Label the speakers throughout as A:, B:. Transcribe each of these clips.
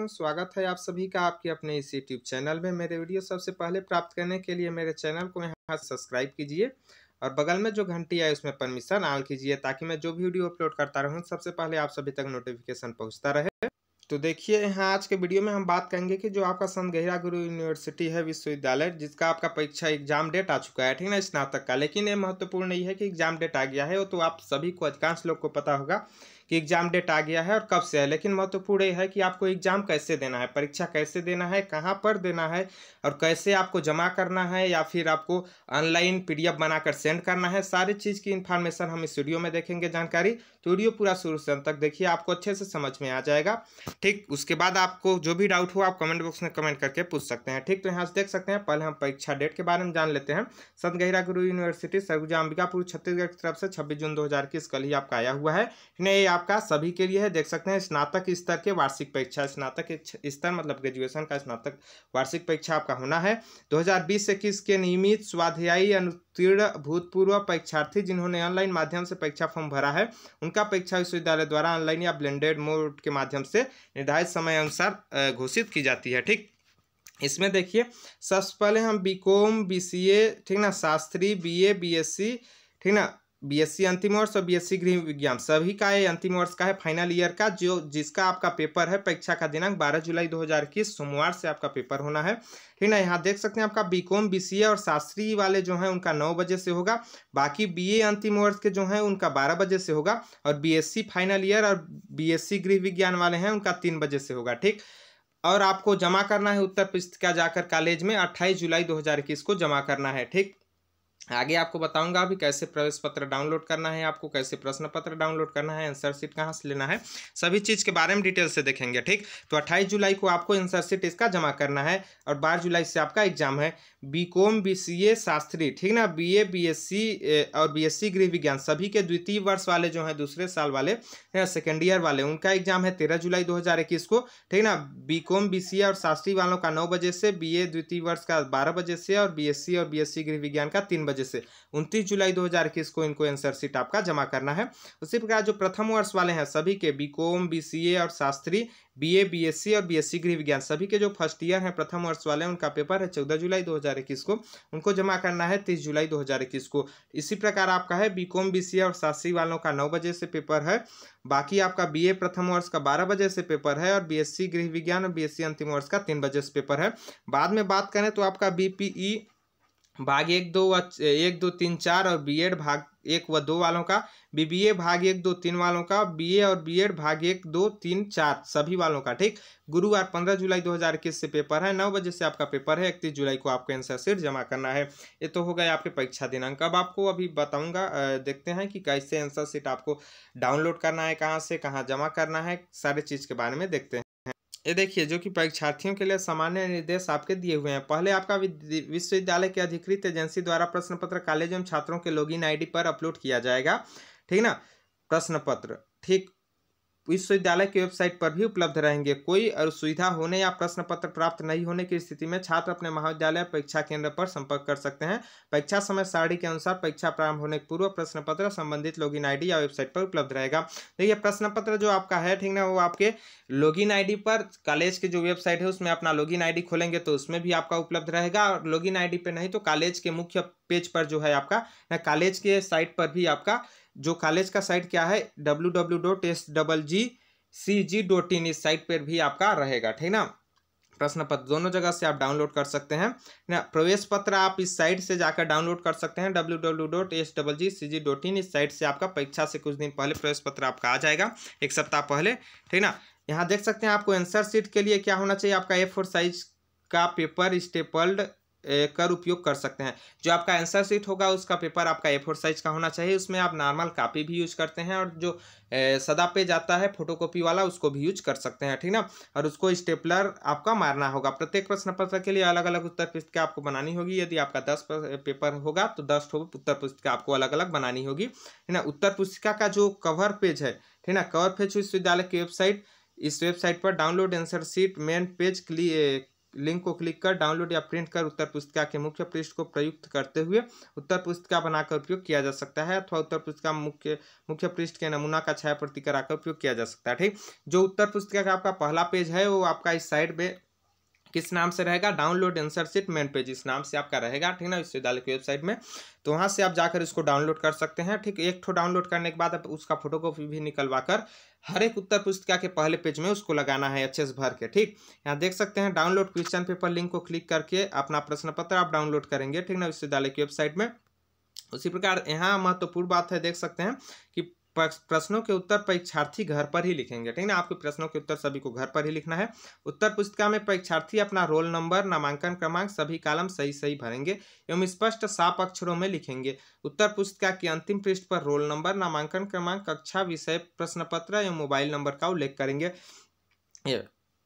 A: दोस्तों स्वागत है आप सभी का आपके अपने इस यूट्यूब चैनल में मेरे वीडियो सबसे पहले प्राप्त करने के लिए मेरे चैनल को यहाँ सब्सक्राइब कीजिए और बगल में जो घंटी है उसमें परमिशन आल कीजिए ताकि मैं जो भी वीडियो अपलोड करता रहूँ सबसे पहले आप सभी तक नोटिफिकेशन पहुँचता रहे तो देखिए यहाँ आज के वीडियो में हम बात करेंगे कि जो आपका संत गहिरा गुरु यूनिवर्सिटी है विश्वविद्यालय जिसका आपका परीक्षा एग्जाम डेट आ चुका है ठीक ना स्नातक का लेकिन ये महत्वपूर्ण नहीं है कि एग्जाम डेट आ गया है वो तो आप सभी को अधिकांश लोग को पता होगा कि एग्ज़ाम डेट आ गया है और कब से है लेकिन महत्वपूर्ण ये है कि आपको एग्ज़ाम कैसे देना है परीक्षा कैसे देना है कहाँ पर देना है और कैसे आपको जमा करना है या फिर आपको ऑनलाइन पी बनाकर सेंड करना है सारी चीज़ की इन्फॉर्मेशन हम इस वीडियो में देखेंगे जानकारी तो वीडियो पूरा शुरू से अंत तक देखिए आपको अच्छे से समझ में आ जाएगा ठीक उसके बाद आपको जो भी डाउट हो आप कमेंट बॉक्स में कमेंट करके पूछ सकते हैं ठीक तो यहाँ से देख सकते हैं पहले हम परीक्षा डेट के बारे में जान लेते हैं संत गहिरा गुरु यूनिवर्सिटी सरगुजा अंबिकापुर छत्तीसगढ़ की तरफ से छब्बीस जून दो कल ही आपका आया हुआ है नहीं आप आपका सभी के लिए है देख सकते हैं स्नातक स्तर के वार्षिक परीक्षा स्नातक स्तर मतलब ग्रेजुएशन का स्नातक वार्षिक परीक्षा आपका होना है 2020 हजार के नियमित स्वाध्यायी अनुतीर्ण भूतपूर्व परीक्षार्थी जिन्होंने ऑनलाइन माध्यम से परीक्षा फॉर्म भरा है उनका परीक्षा विश्वविद्यालय द्वारा ऑनलाइन या ब्लेंडेड मोड के माध्यम से निर्धारित समय अनुसार घोषित की जाती है ठीक इसमें देखिए सबसे पहले हम बीकॉम बीसीए ठीक ना शास्त्री बीए बीएससी ठीक ना बीएससी अंतिम वर्ष और बीएससी गृह विज्ञान सभी का ये अंतिम वर्ष का है फाइनल ईयर का जो जिसका आपका पेपर है परीक्षा का दिनांक 12 जुलाई 2021 सोमवार से आपका पेपर होना है ठीक ना यहाँ देख सकते हैं आपका बीकॉम बीसीए और शास्त्री वाले जो हैं उनका नौ बजे से होगा बाकी बीए अंतिम वर्ष के जो हैं उनका बारह बजे से होगा और बी फाइनल ईयर और बी गृह विज्ञान वाले हैं उनका तीन बजे से होगा ठीक और आपको जमा करना है उत्तर पुस्तिका जाकर कॉलेज में अट्ठाईस जुलाई दो को जमा करना है ठीक आगे आपको बताऊंगा अभी कैसे प्रवेश पत्र डाउनलोड करना है आपको कैसे प्रश्न पत्र डाउनलोड करना है आंसर शीट कहाँ से लेना है सभी चीज़ के बारे में डिटेल से देखेंगे ठीक तो अट्ठाईस जुलाई को आपको आंसर शीट इसका जमा करना है और बारह जुलाई से आपका एग्जाम है B com B C A Shastri ठीक ना B A B S C और बी एस सी गृह विज्ञान सभी के द्वितीय वर्ष वाले जो हैं दूसरे साल वाले सेकेंड ईयर वाले उनका एग्जाम है तेरह जुलाई दो हज़ार इक्कीस को ठीक ना B com B C A और शास्त्री वालों का नौ बजे से बी ए द्वितीय वर्ष का बारह बजे से और बी एस सी और बी एस सी गृह विज्ञान का तीन बजे से उनतीस जुलाई दो को इनको आंसर शीट आपका जमा करना है उसी प्रकार जो प्रथम वर्ष वाले हैं सभी के बी कॉम और Shastri B A B S C और बी एस सी गृह विज्ञान सभी के जो फर्स्ट ईयर हैं प्रथम वर्ष वाले हैं उनका पेपर है चौदह जुलाई दो हज़ार इक्कीस को उनको जमा करना है तीस जुलाई दो हज़ार इक्कीस को इसी प्रकार आपका है बी कॉम बी सी और शास्त्री वालों का नौ बजे से पेपर है बाकी आपका बी ए प्रथम वर्ष का बारह बजे से पेपर है और बी एस सी गृह विज्ञान और बी एस सी अंतिम वर्ष का तीन बजे से पेपर है बाद में बात करें तो आपका बी पी ई भाग एक दो व एक दो तीन चार और बीएड भाग एक व दो वालों का बीबीए भाग एक दो तीन वालों का बीए और बीएड भाग एक दो तीन चार सभी वालों का ठीक गुरुवार पंद्रह जुलाई दो हज़ार इक्कीस से पेपर है नौ बजे से आपका पेपर है इकतीस जुलाई को आपको आंसर शीट जमा करना है ये तो हो गया आपके परीक्षा दिनांक अब आपको अभी बताऊंगा देखते हैं कि कैसे आंसर शीट आपको डाउनलोड करना है कहाँ से कहाँ जमा करना है सारे चीज़ के बारे में देखते हैं ये देखिए जो कि परीक्षार्थियों के लिए सामान्य निर्देश आपके दिए हुए हैं पहले आपका विश्वविद्यालय के अधिकृत एजेंसी द्वारा प्रश्न पत्र कॉलेज एवं छात्रों के लॉगिन आईडी पर अपलोड किया जाएगा ठीक ना प्रश्न पत्र ठीक विश्वविद्यालय की वेबसाइट पर भी उपलब्ध रहेंगे कोई सुविधा होने या प्रश्न पत्र प्राप्त नहीं होने की स्थिति में छात्र अपने महाविद्यालय परीक्षा केंद्र पर संपर्क कर सकते हैं परीक्षा समय सारणी के अनुसार परीक्षा प्रारंभ होने के पूर्व प्रश्न पत्र संबंधित लॉग इन या वेबसाइट पर उपलब्ध रहेगा देखिए प्रश्न पत्र जो आपका है ठीक ना वो आपके लॉग इन पर कॉलेज के जो वेबसाइट है उसमें अपना लॉग इन खोलेंगे तो उसमें भी आपका उपलब्ध रहेगा और लॉग इन पे नहीं तो कॉलेज के मुख्य पेज पर जो है आपका कॉलेज के साइट पर भी आपका जो कॉलेज का साइट क्या है W W dot S double G C G dot in इस साइट पर भी आपका रहेगा ठीक ना प्रश्न पत्र दोनों जगह से आप डाउनलोड कर सकते हैं ना प्रवेश पत्र आप इस साइट से जाकर डाउनलोड कर सकते हैं W W dot S double G C G dot in इस साइट से आपका परीक्षा से कुछ दिन पहले प्रवेश पत्र आपका आ जाएगा एक सप्ताह पहले ठीक ना यहाँ देख सकते हैं आपको आंसर सीट के लिए क्या होना चाहिए आपका ए फोर साइज का पेपर स्टेपल्ड कर उपयोग कर सकते हैं जो आपका आंसर सीट होगा उसका पेपर आपका ए साइज का होना चाहिए उसमें आप नॉर्मल कापी भी यूज करते हैं और जो सदा पे जाता है फोटो वाला उसको भी यूज कर सकते हैं ठीक ना और उसको स्टेपलर आपका मारना होगा प्रत्येक प्रश्न पत्र के लिए अलग अलग उत्तर पुस्तिका आपको बनानी होगी यदि आपका दस पेपर होगा तो दस उत्तर पुस्तिका आपको अलग अलग बनानी होगी है ना उत्तर पुस्तिका का जो कवर पेज है ठीक ना कवर पेज विश्वविद्यालय की वेबसाइट इस वेबसाइट पर download answer sheet main page click link को क्लिक कर डाउनलोड या प्रिंट कर उत्तर पुस्तिका के मुख्य पृष्ठ को प्रयुक्त करते हुए उत्तर पुस्तिका बनाकर उपयोग किया जा सकता है अथवा उत्तर पुस्तिका मुख्य मुख्य पृष्ठ के नमूना का छाया प्रति कराकर उपयोग किया जा सकता है ठीक जो उत्तर पुस्तिका का आपका पहला पेज है वो आपका इस साइड में किस नाम से रहेगा download answer sheet main page इस नाम से आपका रहेगा ठीक ना विश्वविद्यालय की वेबसाइट में तो वहाँ से आप जाकर इसको डाउनलोड कर सकते हैं ठीक एक ठो डाउनलोड करने के बाद आप उसका फोटोकॉपी भी निकलवा कर हर एक उत्तर पुस्तिका के पहले पेज में उसको लगाना है अच्छे से भर के ठीक यहाँ देख सकते हैं डाउनलोड क्वेश्चन पेपर लिंक को क्लिक करके अपना प्रश्न पत्र आप डाउनलोड करेंगे ठीक ना विश्वविद्यालय की वेबसाइट में उसी प्रकार यहाँ महत्वपूर्ण बात है देख सकते हैं कि प्रश्नों के उत्तर परीक्षार्थी घर पर ही लिखेंगे ठीक है आपके प्रश्नों के उत्तर सभी को घर पर ही लिखना है उत्तर पुस्तिका में परीक्षार्थी अपना रोल नंबर नामांकन क्रमांक सभी कालम सही सही भरेंगे एवं स्पष्ट साप अक्षरों में लिखेंगे उत्तर पुस्तिका के अंतिम पृष्ठ पर रोल नंबर नामांकन क्रमांक कक्षा विषय प्रश्न पत्र एवं मोबाइल नंबर का उल्लेख करेंगे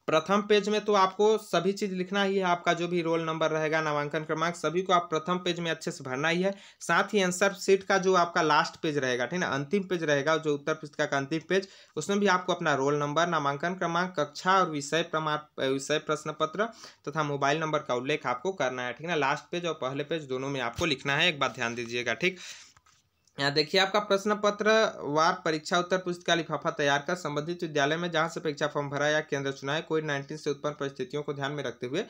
A: प्रथम पेज में तो आपको सभी चीज़ लिखना ही है आपका जो भी रोल नंबर रहेगा नामांकन क्रमांक सभी को आप प्रथम पेज में अच्छे से भरना ही है साथ ही आंसर शीट का जो आपका लास्ट पेज रहेगा ठीक ना अंतिम पेज रहेगा जो उत्तर पुस्तिका का अंतिम पेज उसमें भी आपको अपना रोल नंबर नामांकन क्रमांक कक्षा और विषय प्रमाण विषय प्रश्न पत्र तथा तो मोबाइल नंबर का उल्लेख आपको करना है ठीक ना लास्ट पेज और पहले पेज दोनों में आपको लिखना है एक बार ध्यान दीजिएगा ठीक यहाँ देखिए आपका प्रश्न पत्र वार परीक्षा उत्तर पुस्तिका लिफाफा तैयार कर संबंधित विद्यालय में जहाँ से परीक्षा फॉर्म भरा या केंद्र चुना है कोविड नाइन्टीन से उत्पन्न परिस्थितियों को ध्यान में रखते हुए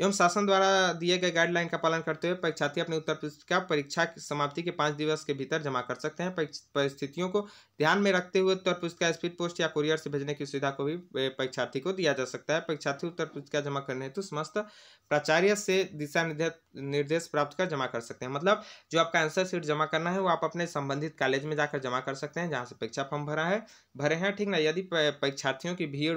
A: एवं शासन द्वारा दिए गए गाइडलाइन का पालन करते हुए परीक्षार्थी अपने उत्तर पुस्तिका परीक्षा की समाप्ति के पाँच दिवस के भीतर जमा कर सकते हैं परिस्थितियों को ध्यान में रखते हुए उत्तर पुस्तिका स्पीड पोस्ट या कुरियर से भेजने की सुविधा को भी परीक्षार्थी को दिया जा सकता है परीक्षार्थी उत्तर पुस्तिका जमा करने हेतु समस्त प्राचार्य से दिशा निर्देश प्राप्त कर जमा कर सकते हैं मतलब जो आपका आंसर सीट जमा करना है वो आप अपने संबंधित कॉलेज में जाकर जमा कर सकते हैं जहाँ से परीक्षा फॉर्म भरा है भरे हैं ठीक ना यदि परीक्षार्थियों की भीड़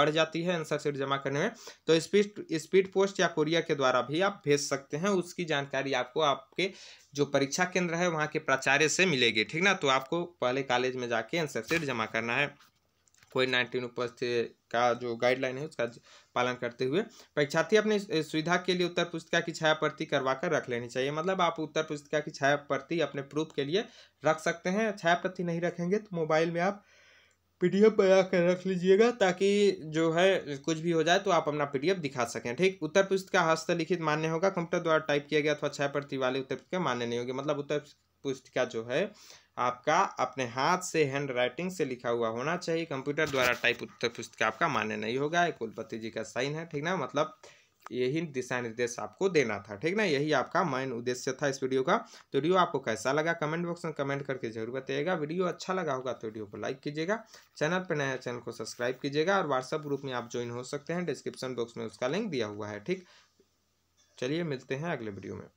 A: बढ़ जाती है आंसर सीट जमा करने में तो स्पीड स्पीड पोस्ट पोस्ट या कोरियर के द्वारा भी आप भेज सकते हैं उसकी जानकारी आपको आपके जो परीक्षा केंद्र है वहाँ के प्राचार्य से मिलेगी ठीक ना तो आपको पहले कॉलेज में जाके आंसर सेट जमा करना है कोविड नाइन्टीन उपस्थित का जो गाइडलाइन है उसका पालन करते हुए परीक्षार्थी अपनी सुविधा के लिए उत्तर पुस्तिका की छाया प्रति करवा कर रख लेनी चाहिए मतलब आप उत्तर पुस्तिका की छाया प्रति अपने प्रूफ के लिए रख सकते हैं छाया प्रति नहीं रखेंगे तो मोबाइल में आप पी डी एफ बना कर रख लीजिएगा ताकि जो है कुछ भी हो जाए तो आप अपना पी डी एफ दिखा सकें ठीक उत्तर पुस्तक हस्तलिखित मान्य होगा कंप्यूटर द्वारा टाइप किया गया अथवा तो छह प्रति वाले उत्तर पुस्तिका मान्य नहीं होगी मतलब उत्तर पुस्तिका जो है आपका अपने हाथ से हैंड राइटिंग से लिखा हुआ होना चाहिए कंप्यूटर द्वारा टाइप उत्तर पुस्तक आपका मान्य नहीं होगा कुलपति जी का साइन है ठीक ना मतलब यही दिशा निर्देश आपको देना था ठीक ना यही आपका मेन उद्देश्य था इस वीडियो का तो वीडियो आपको कैसा लगा कमेंट बॉक्स में कमेंट करके जरूर बताइएगा वीडियो अच्छा लगा होगा तो वीडियो को लाइक कीजिएगा चैनल पर नया चैनल को सब्सक्राइब कीजिएगा और व्हाट्सअप ग्रुप में आप ज्वाइन हो सकते हैं डिस्क्रिप्शन बॉक्स में उसका लिंक दिया हुआ है ठीक चलिए मिलते हैं अगले वीडियो में